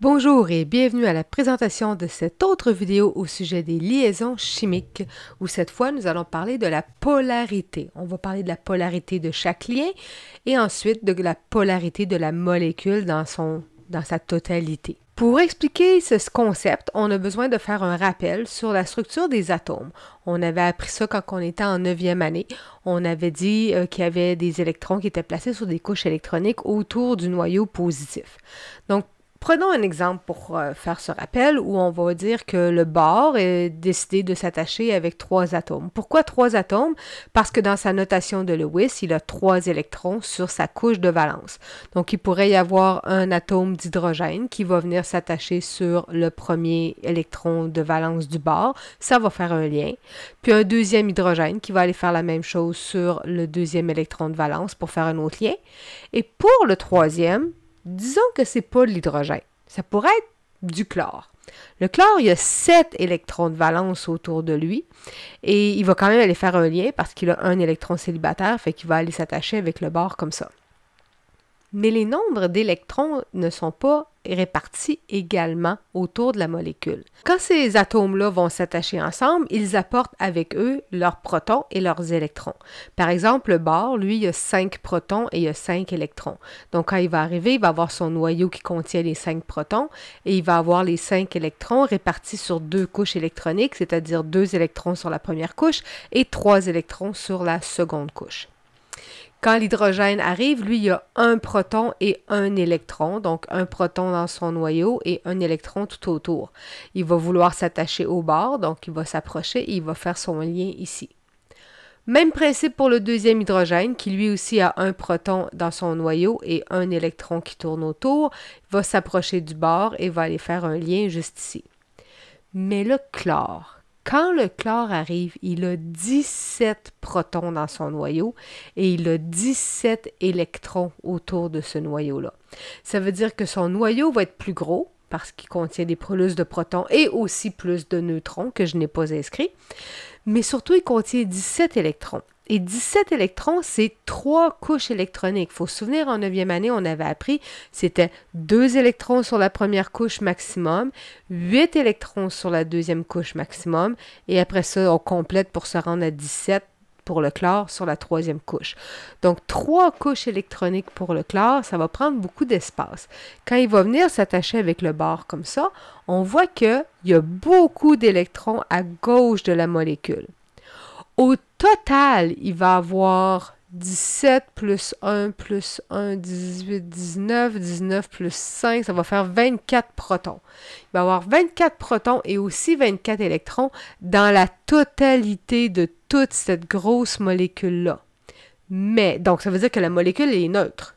Bonjour et bienvenue à la présentation de cette autre vidéo au sujet des liaisons chimiques, où cette fois nous allons parler de la polarité. On va parler de la polarité de chaque lien et ensuite de la polarité de la molécule dans, son, dans sa totalité. Pour expliquer ce concept, on a besoin de faire un rappel sur la structure des atomes. On avait appris ça quand on était en 9e année. On avait dit euh, qu'il y avait des électrons qui étaient placés sur des couches électroniques autour du noyau positif. Donc, Prenons un exemple pour euh, faire ce rappel où on va dire que le bord est décidé de s'attacher avec trois atomes. Pourquoi trois atomes? Parce que dans sa notation de Lewis, il a trois électrons sur sa couche de valence. Donc, il pourrait y avoir un atome d'hydrogène qui va venir s'attacher sur le premier électron de valence du bord. Ça va faire un lien. Puis un deuxième hydrogène qui va aller faire la même chose sur le deuxième électron de valence pour faire un autre lien. Et pour le troisième, Disons que c'est pas de l'hydrogène. Ça pourrait être du chlore. Le chlore, il a 7 électrons de valence autour de lui et il va quand même aller faire un lien parce qu'il a un électron célibataire, fait qu'il va aller s'attacher avec le bord comme ça. Mais les nombres d'électrons ne sont pas Répartis également autour de la molécule. Quand ces atomes-là vont s'attacher ensemble, ils apportent avec eux leurs protons et leurs électrons. Par exemple, le bord, lui, il a cinq protons et il a 5 électrons. Donc, quand il va arriver, il va avoir son noyau qui contient les 5 protons et il va avoir les cinq électrons répartis sur deux couches électroniques, c'est-à-dire deux électrons sur la première couche et trois électrons sur la seconde couche. Quand l'hydrogène arrive, lui, il y a un proton et un électron, donc un proton dans son noyau et un électron tout autour. Il va vouloir s'attacher au bord, donc il va s'approcher et il va faire son lien ici. Même principe pour le deuxième hydrogène, qui lui aussi a un proton dans son noyau et un électron qui tourne autour, va s'approcher du bord et va aller faire un lien juste ici. Mais le chlore, quand le chlore arrive, il a 17 protons dans son noyau et il a 17 électrons autour de ce noyau-là. Ça veut dire que son noyau va être plus gros parce qu'il contient des plus de protons et aussi plus de neutrons que je n'ai pas inscrits. Mais surtout, il contient 17 électrons. Et 17 électrons, c'est trois couches électroniques. Il faut se souvenir, en 9e année, on avait appris, c'était deux électrons sur la première couche maximum, huit électrons sur la deuxième couche maximum, et après ça, on complète pour se rendre à 17 pour le chlore sur la troisième couche. Donc, trois couches électroniques pour le chlore, ça va prendre beaucoup d'espace. Quand il va venir s'attacher avec le bord comme ça, on voit qu'il y a beaucoup d'électrons à gauche de la molécule. Au total, il va avoir 17 plus 1 plus 1, 18, 19, 19 plus 5, ça va faire 24 protons. Il va y avoir 24 protons et aussi 24 électrons dans la totalité de toute cette grosse molécule-là. Mais, donc ça veut dire que la molécule est neutre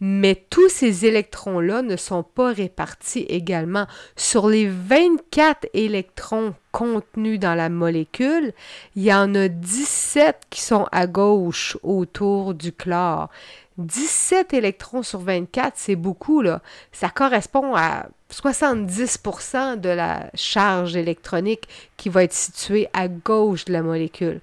mais tous ces électrons-là ne sont pas répartis également. Sur les 24 électrons contenus dans la molécule, il y en a 17 qui sont à gauche autour du chlore. 17 électrons sur 24, c'est beaucoup, là. Ça correspond à 70 de la charge électronique qui va être située à gauche de la molécule.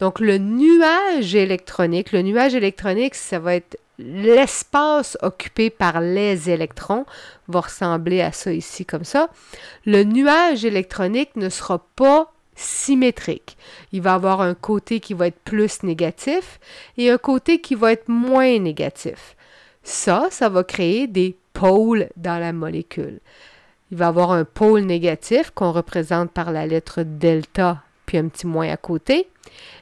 Donc, le nuage électronique, le nuage électronique, ça va être l'espace occupé par les électrons va ressembler à ça ici comme ça. Le nuage électronique ne sera pas symétrique. Il va avoir un côté qui va être plus négatif et un côté qui va être moins négatif. Ça, ça va créer des pôles dans la molécule. Il va avoir un pôle négatif qu'on représente par la lettre delta puis un petit moins à côté.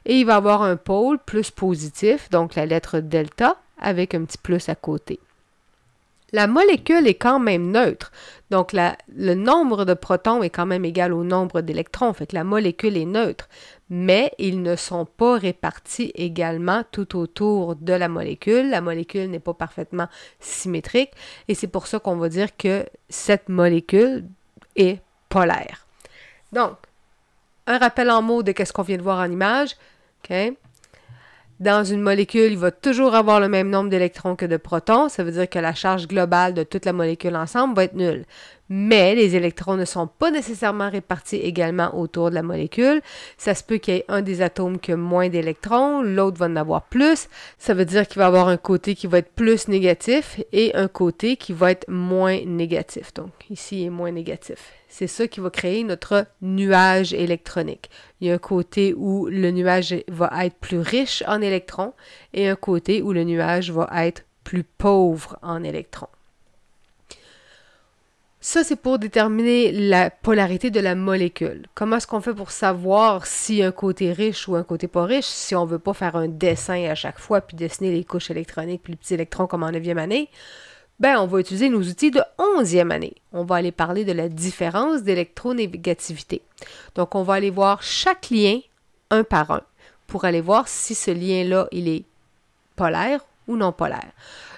Et il va avoir un pôle plus positif, donc la lettre delta, avec un petit plus à côté. La molécule est quand même neutre, donc le nombre de protons est quand même égal au nombre d'électrons, fait que la molécule est neutre, mais ils ne sont pas répartis également tout autour de la molécule. La molécule n'est pas parfaitement symétrique et c'est pour ça qu'on va dire que cette molécule est polaire. Donc, un rappel en mots de ce qu'on vient de voir en image. OK dans une molécule, il va toujours avoir le même nombre d'électrons que de protons. Ça veut dire que la charge globale de toute la molécule ensemble va être nulle mais les électrons ne sont pas nécessairement répartis également autour de la molécule. Ça se peut qu'il y ait un des atomes qui a moins d'électrons, l'autre va en avoir plus. Ça veut dire qu'il va avoir un côté qui va être plus négatif et un côté qui va être moins négatif. Donc ici, il est moins négatif. C'est ça qui va créer notre nuage électronique. Il y a un côté où le nuage va être plus riche en électrons et un côté où le nuage va être plus pauvre en électrons. Ça, c'est pour déterminer la polarité de la molécule. Comment est-ce qu'on fait pour savoir si un côté riche ou un côté pas riche, si on ne veut pas faire un dessin à chaque fois puis dessiner les couches électroniques puis les petits électrons comme en neuvième année? Ben, on va utiliser nos outils de 11e année. On va aller parler de la différence d'électronégativité. Donc, on va aller voir chaque lien un par un pour aller voir si ce lien-là, il est polaire ou non polaire.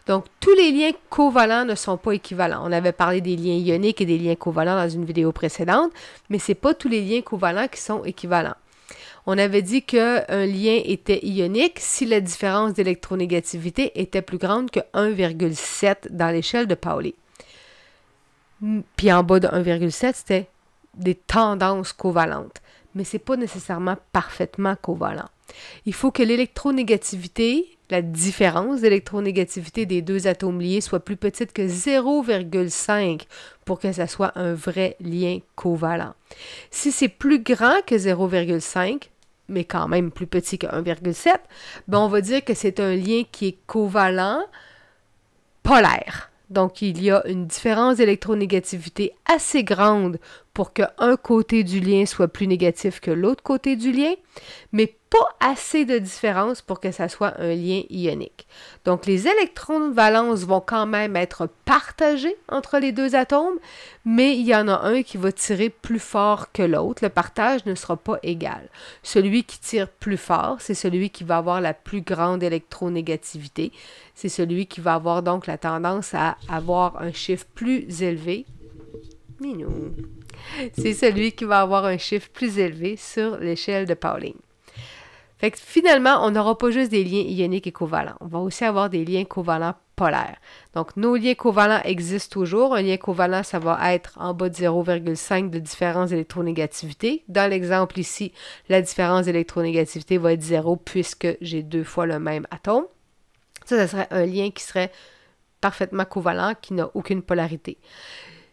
Donc, tous les liens covalents ne sont pas équivalents. On avait parlé des liens ioniques et des liens covalents dans une vidéo précédente, mais ce n'est pas tous les liens covalents qui sont équivalents. On avait dit qu'un lien était ionique si la différence d'électronégativité était plus grande que 1,7 dans l'échelle de Pauli. Puis en bas de 1,7, c'était des tendances covalentes. Mais ce n'est pas nécessairement parfaitement covalent. Il faut que l'électronégativité la différence d'électronégativité des deux atomes liés soit plus petite que 0,5 pour que ça soit un vrai lien covalent. Si c'est plus grand que 0,5, mais quand même plus petit que 1,7, ben on va dire que c'est un lien qui est covalent polaire. Donc il y a une différence d'électronégativité assez grande pour qu'un côté du lien soit plus négatif que l'autre côté du lien, mais pas assez de différence pour que ça soit un lien ionique. Donc les électrons de valence vont quand même être partagés entre les deux atomes, mais il y en a un qui va tirer plus fort que l'autre. Le partage ne sera pas égal. Celui qui tire plus fort, c'est celui qui va avoir la plus grande électronégativité. C'est celui qui va avoir donc la tendance à avoir un chiffre plus élevé c'est celui qui va avoir un chiffre plus élevé sur l'échelle de Pauling. Fait que finalement, on n'aura pas juste des liens ioniques et covalents. On va aussi avoir des liens covalents polaires. Donc, nos liens covalents existent toujours. Un lien covalent, ça va être en bas de 0,5 de différence d'électronégativité. Dans l'exemple ici, la différence d'électronégativité va être 0 puisque j'ai deux fois le même atome. Ça, ça serait un lien qui serait parfaitement covalent, qui n'a aucune polarité.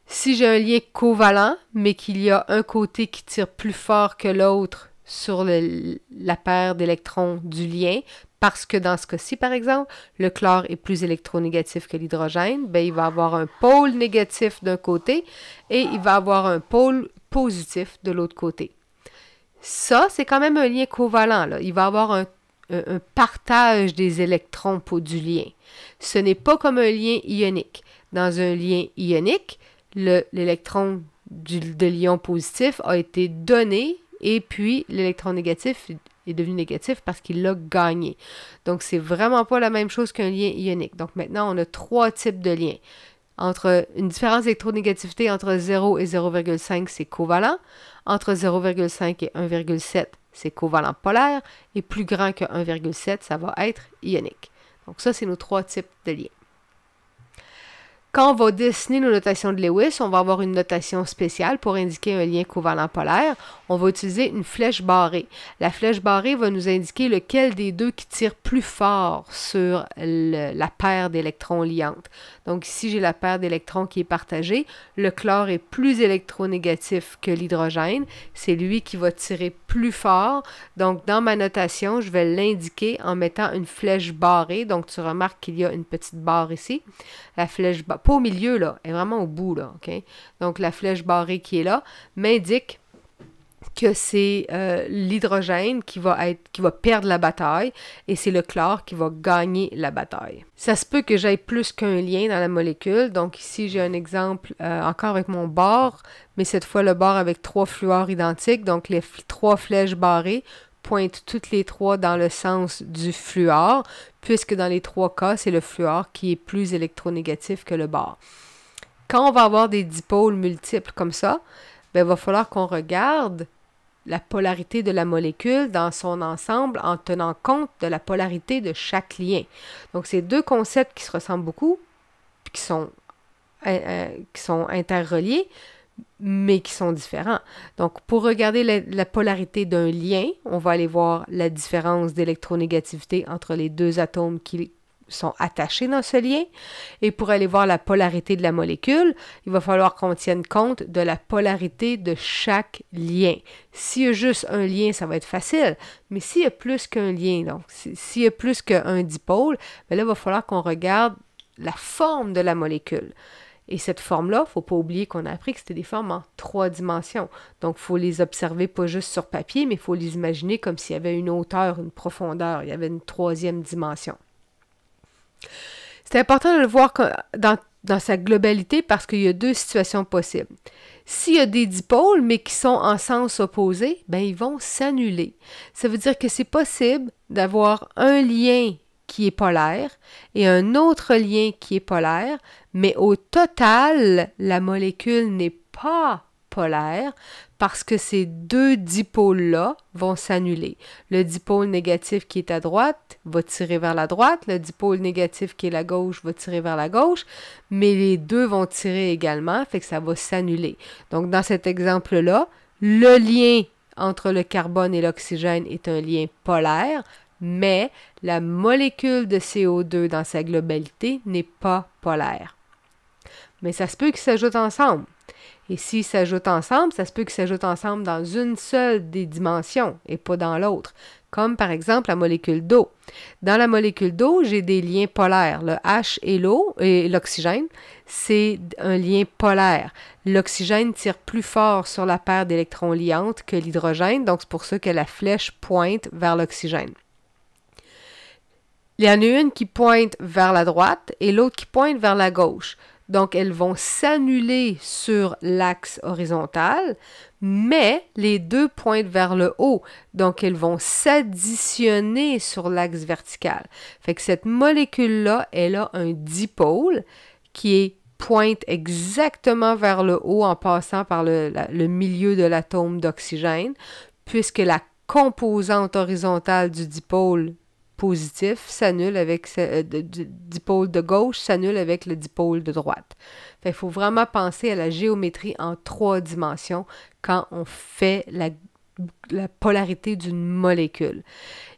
Si j'ai un lien covalent, mais qu'il y a un côté qui tire plus fort que l'autre sur la paire d'électrons du lien, parce que dans ce cas-ci, par exemple, le chlore est plus électronégatif que l'hydrogène, ben, il va avoir un pôle négatif d'un côté et il va avoir un pôle positif de l'autre côté. Ça, c'est quand même un lien covalent. Il va avoir un, un partage des électrons pour du lien. Ce n'est pas comme un lien ionique. Dans un lien ionique, l'électron de l'ion positif a été donné et puis l'électron négatif est devenu négatif parce qu'il l'a gagné. Donc, c'est vraiment pas la même chose qu'un lien ionique. Donc, maintenant, on a trois types de liens. Entre une différence d'électronégativité entre 0 et 0,5, c'est covalent. Entre 0,5 et 1,7, c'est covalent polaire. Et plus grand que 1,7, ça va être ionique. Donc, ça, c'est nos trois types de liens. Quand on va dessiner nos notations de Lewis, on va avoir une notation spéciale pour indiquer un lien covalent polaire. On va utiliser une flèche barrée. La flèche barrée va nous indiquer lequel des deux qui tire plus fort sur la paire d'électrons liantes. Donc ici, j'ai la paire d'électrons qui est partagée. Le chlore est plus électronégatif que l'hydrogène. C'est lui qui va tirer plus fort. Donc dans ma notation, je vais l'indiquer en mettant une flèche barrée. Donc tu remarques qu'il y a une petite barre ici. La flèche barrée pas au milieu, là, elle est vraiment au bout, là, OK? Donc, la flèche barrée qui est là m'indique que c'est euh, l'hydrogène qui va être qui va perdre la bataille et c'est le chlore qui va gagner la bataille. Ça se peut que j'aille plus qu'un lien dans la molécule. Donc ici j'ai un exemple euh, encore avec mon bord, mais cette fois le bar avec trois fluores identiques, donc les trois flèches barrées pointent toutes les trois dans le sens du fluor, puisque dans les trois cas, c'est le fluor qui est plus électronégatif que le bar. Quand on va avoir des dipôles multiples comme ça, il ben, va falloir qu'on regarde la polarité de la molécule dans son ensemble en tenant compte de la polarité de chaque lien. Donc, c'est deux concepts qui se ressemblent beaucoup, qui sont, euh, euh, qui sont interreliés, mais qui sont différents. Donc, pour regarder la, polarité d'un lien, on va aller voir la différence d'électronégativité entre les deux atomes qui sont attachés dans ce lien. Et pour aller voir la polarité de la molécule, il va falloir qu'on tienne compte de la polarité de chaque lien. S'il y a juste un lien, ça va être facile, mais s'il y a plus qu'un lien, donc s'il y a plus qu'un dipôle, ben là, il va falloir qu'on regarde la forme de la molécule. Et cette forme-là, il ne faut pas oublier qu'on a appris que c'était des formes en trois dimensions. Donc, il faut les observer pas juste sur papier, mais il faut les imaginer comme s'il y avait une hauteur, une profondeur, il y avait une troisième dimension. C'est important de le voir dans, sa globalité parce qu'il y a deux situations possibles. S'il y a des dipôles, mais qui sont en sens opposé, ben ils vont s'annuler. Ça veut dire que c'est possible d'avoir un lien qui est polaire et un autre lien qui est polaire, mais au total, la molécule n'est pas polaire parce que ces deux dipôles-là vont s'annuler. Le dipôle négatif qui est à droite va tirer vers la droite, le dipôle négatif qui est à gauche va tirer vers la gauche, mais les deux vont tirer également, fait que ça va s'annuler. Donc dans cet exemple-là, le lien entre le carbone et l'oxygène est un lien polaire, mais la molécule de CO2 dans sa globalité n'est pas polaire mais ça se peut qu'ils s'ajoutent ensemble. Et s'ils s'ajoutent ensemble, ça se peut qu'ils s'ajoutent ensemble dans une seule des dimensions et pas dans l'autre, comme par exemple la molécule d'eau. Dans la molécule d'eau, j'ai des liens polaires. Le H et l'eau et l'oxygène, c'est un lien polaire. L'oxygène tire plus fort sur la paire d'électrons liantes que l'hydrogène, donc c'est pour ça que la flèche pointe vers l'oxygène. Il y en a une qui pointe vers la droite et l'autre qui pointe vers la gauche. Donc, elles vont s'annuler sur l'axe horizontal, mais les deux pointent vers le haut. Donc, elles vont s'additionner sur l'axe vertical. Fait que cette molécule-là, elle a un dipôle qui est pointe exactement vers le haut en passant par le milieu de l'atome d'oxygène, puisque la composante horizontale du dipôle positif s'annule avec le euh, dipôle de gauche s'annule avec le dipôle de droite. Il faut vraiment penser à la géométrie en trois dimensions quand on fait la, la polarité d'une molécule.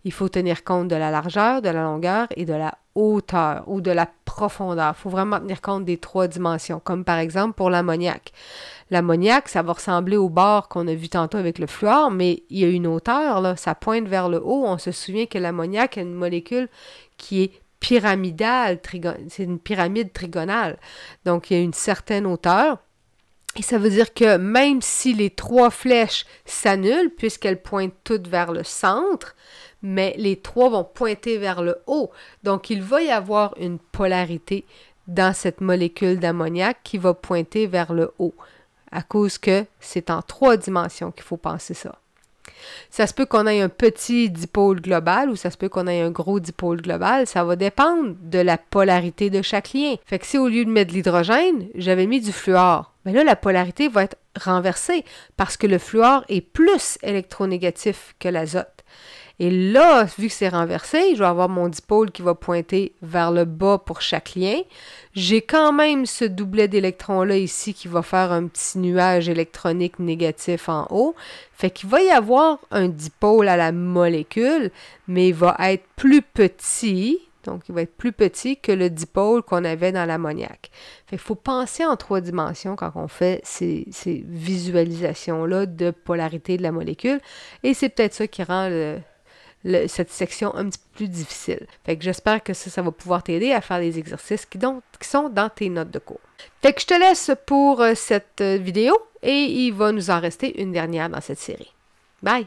Il faut tenir compte de la largeur, de la longueur et de la hauteur ou de la il faut vraiment tenir compte des trois dimensions, comme par exemple pour l'ammoniac. L'ammoniac, ça va ressembler au bord qu'on a vu tantôt avec le fluor, mais il y a une hauteur, là, ça pointe vers le haut. On se souvient que l'ammoniac est une molécule qui est pyramidale, c'est une pyramide trigonale. Donc, il y a une certaine hauteur. Et ça veut dire que même si les trois flèches s'annulent, puisqu'elles pointent toutes vers le centre, mais les trois vont pointer vers le haut. Donc, il va y avoir une polarité dans cette molécule d'ammoniac qui va pointer vers le haut, à cause que c'est en trois dimensions qu'il faut penser ça. Ça se peut qu'on ait un petit dipôle global ou ça se peut qu'on ait un gros dipôle global. Ça va dépendre de la polarité de chaque lien. Fait que si au lieu de mettre de l'hydrogène, j'avais mis du fluor, mais ben là, la polarité va être renversée parce que le fluor est plus électronégatif que l'azote. Et là, vu que c'est renversé, je vais avoir mon dipôle qui va pointer vers le bas pour chaque lien. J'ai quand même ce doublet d'électrons-là ici qui va faire un petit nuage électronique négatif en haut. Fait qu'il va y avoir un dipôle à la molécule, mais il va être plus petit, donc, il va être plus petit que le dipôle qu'on avait dans l'ammoniac. Fait il faut penser en trois dimensions quand on fait ces, ces visualisations-là de polarité de la molécule. Et c'est peut-être ça qui rend le, cette section un petit peu plus difficile. Fait que j'espère que ça, ça va pouvoir t'aider à faire les exercices qui, qui sont dans tes notes de cours. Fait que je te laisse pour euh, cette euh, vidéo et il va nous en rester une dernière dans cette série. Bye!